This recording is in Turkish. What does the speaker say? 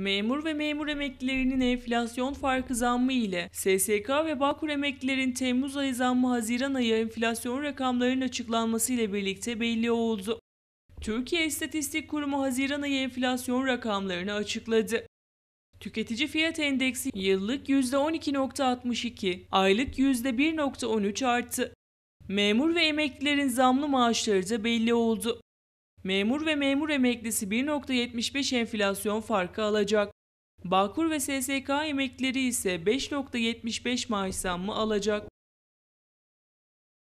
memur ve memur emeklilerinin enflasyon farkı zammı ile SSK ve Bağkur emeklilerin Temmuz ayı zammı Haziran ayı enflasyon rakamlarının açıklanması ile birlikte belli oldu. Türkiye İstatistik Kurumu Haziran ayı enflasyon rakamlarını açıkladı. Tüketici fiyat endeksi yıllık %12.62, aylık %1.13 arttı. Memur ve emeklilerin zamlı maaşları da belli oldu. Memur ve memur emeklisi 1.75 enflasyon farkı alacak. Bağkur ve SSK emeklileri ise 5.75 maaş zammı alacak.